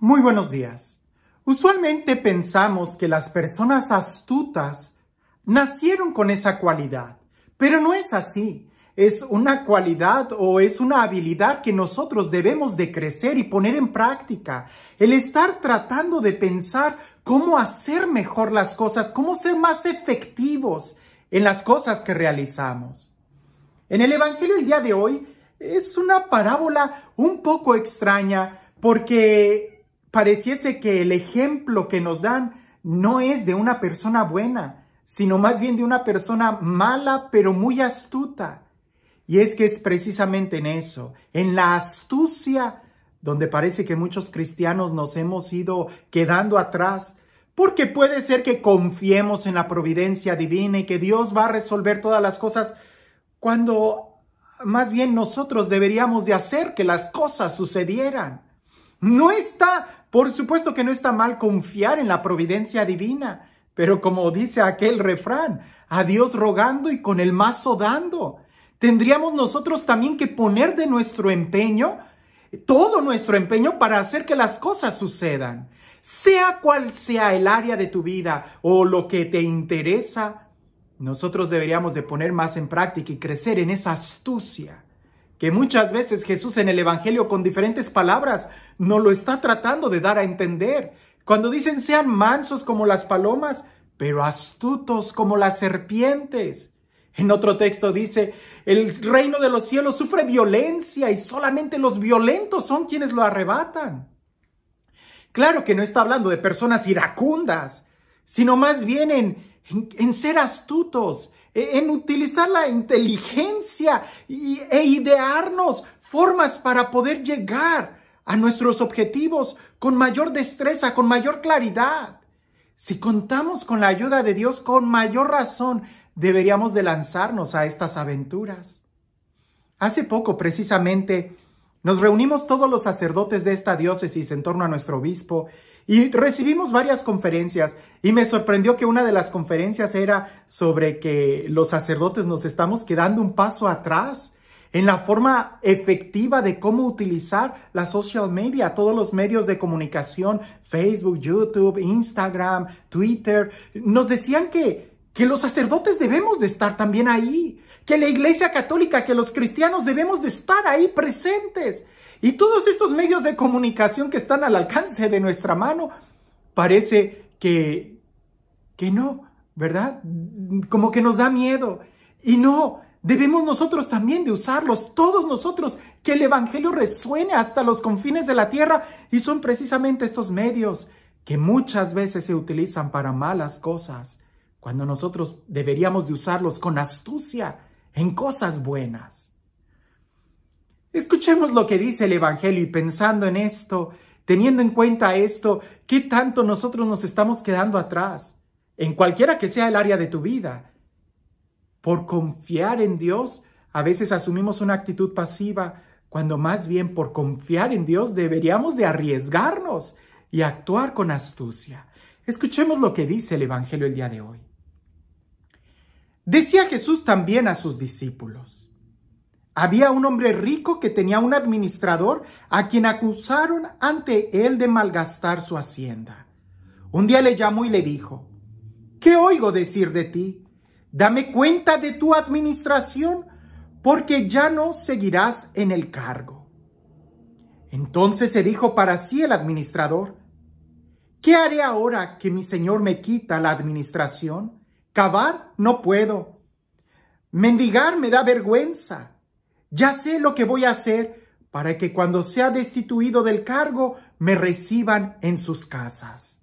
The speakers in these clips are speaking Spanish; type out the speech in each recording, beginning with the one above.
Muy buenos días. Usualmente pensamos que las personas astutas nacieron con esa cualidad, pero no es así. Es una cualidad o es una habilidad que nosotros debemos de crecer y poner en práctica. El estar tratando de pensar cómo hacer mejor las cosas, cómo ser más efectivos en las cosas que realizamos. En el Evangelio el día de hoy es una parábola un poco extraña porque pareciese que el ejemplo que nos dan no es de una persona buena, sino más bien de una persona mala, pero muy astuta. Y es que es precisamente en eso, en la astucia, donde parece que muchos cristianos nos hemos ido quedando atrás, porque puede ser que confiemos en la providencia divina y que Dios va a resolver todas las cosas, cuando más bien nosotros deberíamos de hacer que las cosas sucedieran. No está por supuesto que no está mal confiar en la providencia divina, pero como dice aquel refrán, a Dios rogando y con el mazo dando. Tendríamos nosotros también que poner de nuestro empeño, todo nuestro empeño para hacer que las cosas sucedan. Sea cual sea el área de tu vida o lo que te interesa, nosotros deberíamos de poner más en práctica y crecer en esa astucia que muchas veces Jesús en el Evangelio con diferentes palabras no lo está tratando de dar a entender. Cuando dicen sean mansos como las palomas, pero astutos como las serpientes. En otro texto dice, el reino de los cielos sufre violencia y solamente los violentos son quienes lo arrebatan. Claro que no está hablando de personas iracundas, sino más bien en, en ser astutos, e, en utilizar la inteligencia e idearnos formas para poder llegar a nuestros objetivos con mayor destreza, con mayor claridad. Si contamos con la ayuda de Dios, con mayor razón deberíamos de lanzarnos a estas aventuras. Hace poco, precisamente, nos reunimos todos los sacerdotes de esta diócesis en torno a nuestro obispo y recibimos varias conferencias y me sorprendió que una de las conferencias era sobre que los sacerdotes nos estamos quedando un paso atrás en la forma efectiva de cómo utilizar la social media, todos los medios de comunicación, Facebook, YouTube, Instagram, Twitter. Nos decían que, que los sacerdotes debemos de estar también ahí, que la Iglesia Católica, que los cristianos debemos de estar ahí presentes y todos estos medios de comunicación que están al alcance de nuestra mano, parece que, que no, ¿verdad? Como que nos da miedo. Y no, debemos nosotros también de usarlos, todos nosotros, que el Evangelio resuene hasta los confines de la tierra. Y son precisamente estos medios que muchas veces se utilizan para malas cosas, cuando nosotros deberíamos de usarlos con astucia en cosas buenas. Escuchemos lo que dice el Evangelio y pensando en esto, teniendo en cuenta esto, ¿qué tanto nosotros nos estamos quedando atrás? En cualquiera que sea el área de tu vida. Por confiar en Dios, a veces asumimos una actitud pasiva, cuando más bien por confiar en Dios deberíamos de arriesgarnos y actuar con astucia. Escuchemos lo que dice el Evangelio el día de hoy. Decía Jesús también a sus discípulos, había un hombre rico que tenía un administrador a quien acusaron ante él de malgastar su hacienda. Un día le llamó y le dijo, ¿qué oigo decir de ti? Dame cuenta de tu administración porque ya no seguirás en el cargo. Entonces se dijo para sí el administrador, ¿qué haré ahora que mi señor me quita la administración? Cavar no puedo. Mendigar me da vergüenza ya sé lo que voy a hacer para que cuando sea destituido del cargo me reciban en sus casas.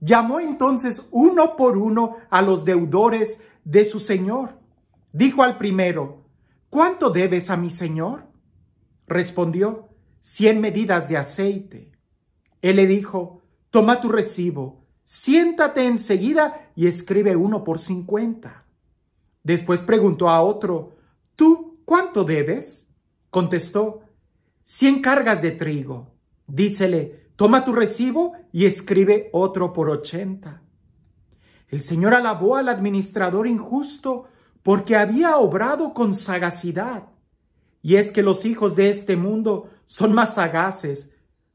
Llamó entonces uno por uno a los deudores de su señor. Dijo al primero, ¿cuánto debes a mi señor? Respondió, cien medidas de aceite. Él le dijo, toma tu recibo, siéntate enseguida y escribe uno por cincuenta. Después preguntó a otro, ¿tú ¿cuánto debes? Contestó, cien cargas de trigo. Dícele, toma tu recibo y escribe otro por ochenta. El Señor alabó al administrador injusto porque había obrado con sagacidad. Y es que los hijos de este mundo son más sagaces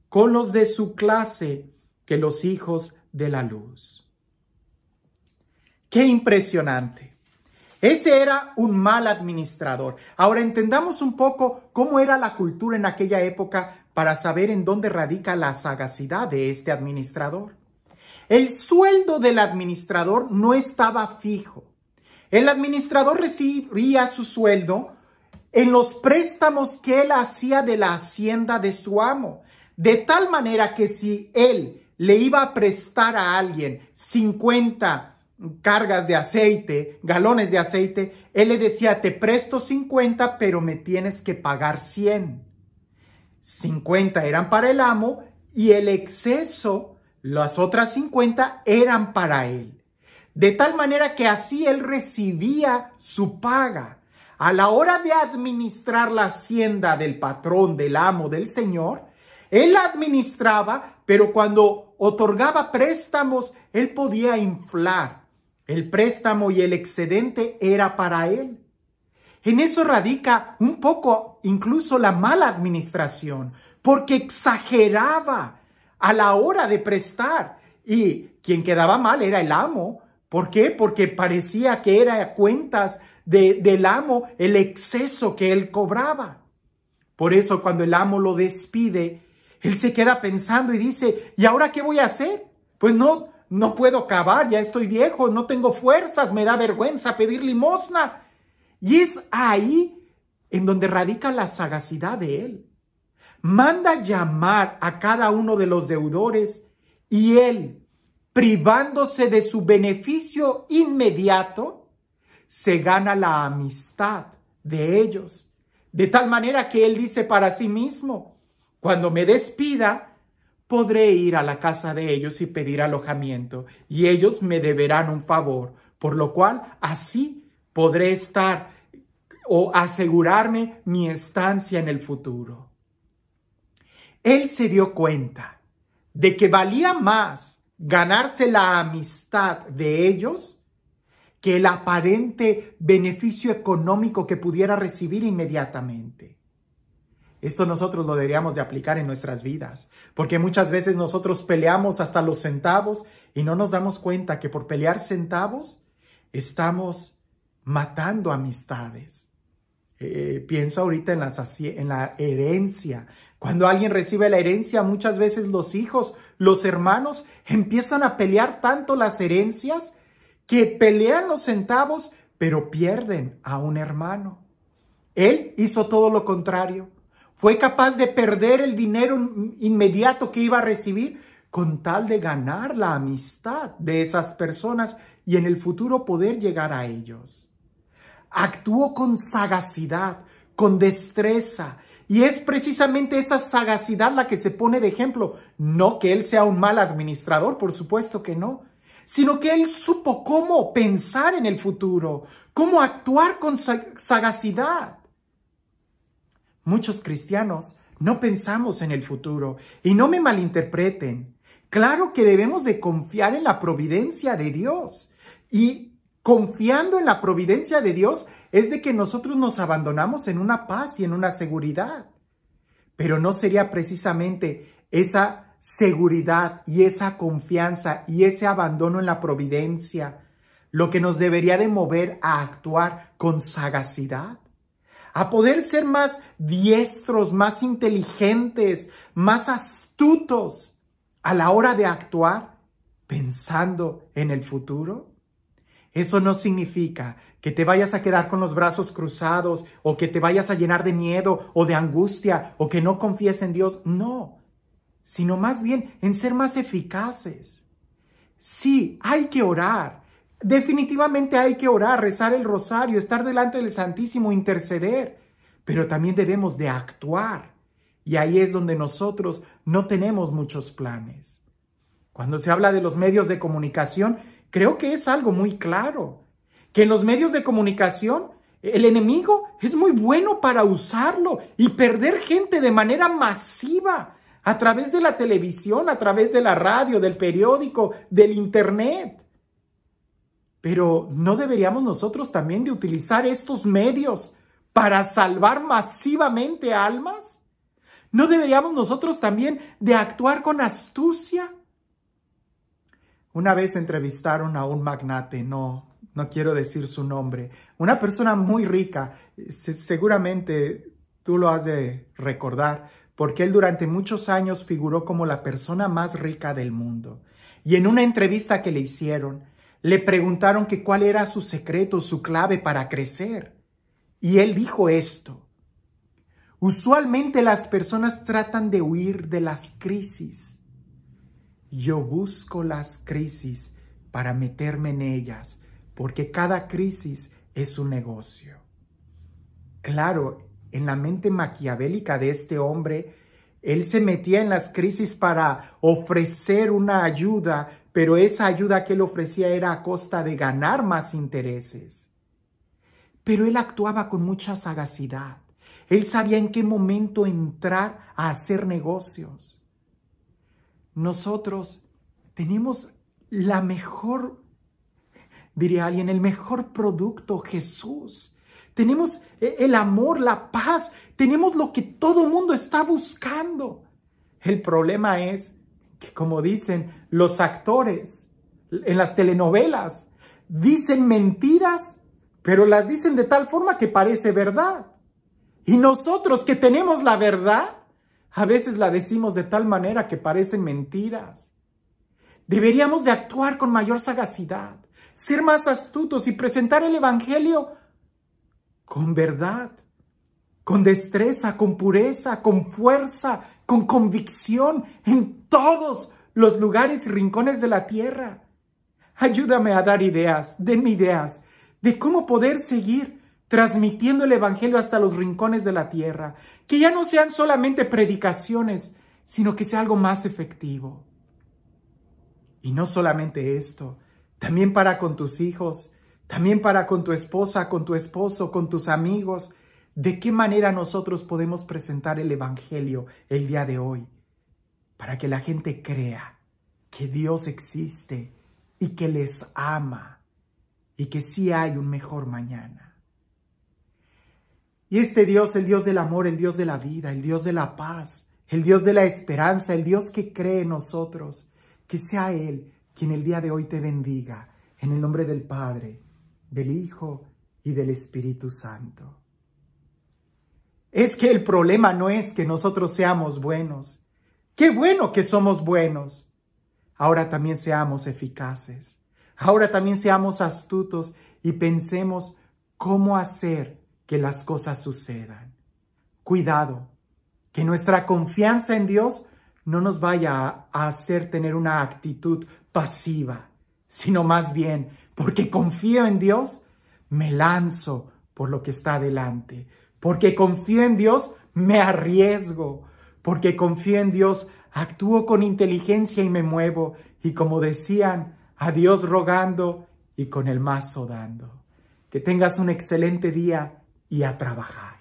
con los de su clase que los hijos de la luz. Qué impresionante. Ese era un mal administrador. Ahora entendamos un poco cómo era la cultura en aquella época para saber en dónde radica la sagacidad de este administrador. El sueldo del administrador no estaba fijo. El administrador recibía su sueldo en los préstamos que él hacía de la hacienda de su amo, de tal manera que si él le iba a prestar a alguien 50, cargas de aceite, galones de aceite, él le decía, te presto 50, pero me tienes que pagar 100. 50 eran para el amo y el exceso, las otras 50, eran para él. De tal manera que así él recibía su paga. A la hora de administrar la hacienda del patrón, del amo, del señor, él administraba, pero cuando otorgaba préstamos, él podía inflar el préstamo y el excedente era para él. En eso radica un poco incluso la mala administración, porque exageraba a la hora de prestar y quien quedaba mal era el amo. ¿Por qué? Porque parecía que era a cuentas del amo el exceso que él cobraba. Por eso cuando el amo lo despide, él se queda pensando y dice, ¿y ahora qué voy a hacer? Pues no, no puedo cavar, ya estoy viejo, no tengo fuerzas, me da vergüenza pedir limosna. Y es ahí en donde radica la sagacidad de él. Manda llamar a cada uno de los deudores y él, privándose de su beneficio inmediato, se gana la amistad de ellos. De tal manera que él dice para sí mismo, cuando me despida, podré ir a la casa de ellos y pedir alojamiento, y ellos me deberán un favor, por lo cual así podré estar o asegurarme mi estancia en el futuro. Él se dio cuenta de que valía más ganarse la amistad de ellos que el aparente beneficio económico que pudiera recibir inmediatamente. Esto nosotros lo deberíamos de aplicar en nuestras vidas, porque muchas veces nosotros peleamos hasta los centavos y no nos damos cuenta que por pelear centavos estamos matando amistades. Eh, pienso ahorita en, en la herencia. Cuando alguien recibe la herencia, muchas veces los hijos, los hermanos, empiezan a pelear tanto las herencias que pelean los centavos, pero pierden a un hermano. Él hizo todo lo contrario. Fue capaz de perder el dinero inmediato que iba a recibir con tal de ganar la amistad de esas personas y en el futuro poder llegar a ellos. Actuó con sagacidad, con destreza, y es precisamente esa sagacidad la que se pone de ejemplo. No que él sea un mal administrador, por supuesto que no, sino que él supo cómo pensar en el futuro, cómo actuar con sagacidad. Muchos cristianos no pensamos en el futuro y no me malinterpreten. Claro que debemos de confiar en la providencia de Dios y confiando en la providencia de Dios es de que nosotros nos abandonamos en una paz y en una seguridad. Pero no sería precisamente esa seguridad y esa confianza y ese abandono en la providencia lo que nos debería de mover a actuar con sagacidad a poder ser más diestros, más inteligentes, más astutos a la hora de actuar pensando en el futuro? Eso no significa que te vayas a quedar con los brazos cruzados o que te vayas a llenar de miedo o de angustia o que no confíes en Dios, no, sino más bien en ser más eficaces. Sí, hay que orar, Definitivamente hay que orar, rezar el rosario, estar delante del Santísimo, interceder, pero también debemos de actuar. Y ahí es donde nosotros no tenemos muchos planes. Cuando se habla de los medios de comunicación, creo que es algo muy claro, que en los medios de comunicación el enemigo es muy bueno para usarlo y perder gente de manera masiva a través de la televisión, a través de la radio, del periódico, del internet. Pero ¿no deberíamos nosotros también de utilizar estos medios para salvar masivamente almas? ¿No deberíamos nosotros también de actuar con astucia? Una vez entrevistaron a un magnate, no, no quiero decir su nombre, una persona muy rica, seguramente tú lo has de recordar, porque él durante muchos años figuró como la persona más rica del mundo. Y en una entrevista que le hicieron, le preguntaron que cuál era su secreto, su clave para crecer. Y él dijo esto. Usualmente las personas tratan de huir de las crisis. Yo busco las crisis para meterme en ellas, porque cada crisis es un negocio. Claro, en la mente maquiavélica de este hombre, él se metía en las crisis para ofrecer una ayuda pero esa ayuda que él ofrecía era a costa de ganar más intereses. Pero él actuaba con mucha sagacidad. Él sabía en qué momento entrar a hacer negocios. Nosotros tenemos la mejor, diría alguien, el mejor producto, Jesús. Tenemos e-, el amor, la paz, tenemos lo que todo mundo está buscando. El problema es que como dicen los actores en las telenovelas, dicen mentiras, pero las dicen de tal forma que parece verdad. Y nosotros que tenemos la verdad, a veces la decimos de tal manera que parecen mentiras. Deberíamos de actuar con mayor sagacidad, ser más astutos y presentar el Evangelio con verdad, con destreza, con pureza, con fuerza, con convicción en todos los lugares y rincones de la tierra. Ayúdame a dar ideas, denme ideas de cómo poder seguir transmitiendo el Evangelio hasta los rincones de la tierra, que ya no sean solamente predicaciones, sino que sea algo más efectivo. Y no solamente esto, también para con tus hijos, también para con tu esposa, con tu esposo, con tus amigos, ¿De qué manera nosotros podemos presentar el Evangelio el día de hoy? Para que la gente crea que Dios existe y que les ama y que sí hay un mejor mañana. Y este Dios, el Dios del amor, el Dios de la vida, el Dios de la paz, el Dios de la esperanza, el Dios que cree en nosotros, que sea Él quien el día de hoy te bendiga, en el nombre del Padre, del Hijo y del Espíritu Santo. Es que el problema no es que nosotros seamos buenos. Qué bueno que somos buenos. Ahora también seamos eficaces. Ahora también seamos astutos y pensemos cómo hacer que las cosas sucedan. Cuidado, que nuestra confianza en Dios no nos vaya a hacer tener una actitud pasiva, sino más bien, porque confío en Dios, me lanzo por lo que está delante, porque confío en Dios, me arriesgo. Porque confío en Dios, actúo con inteligencia y me muevo. Y como decían, a Dios rogando y con el mazo dando. Que tengas un excelente día y a trabajar.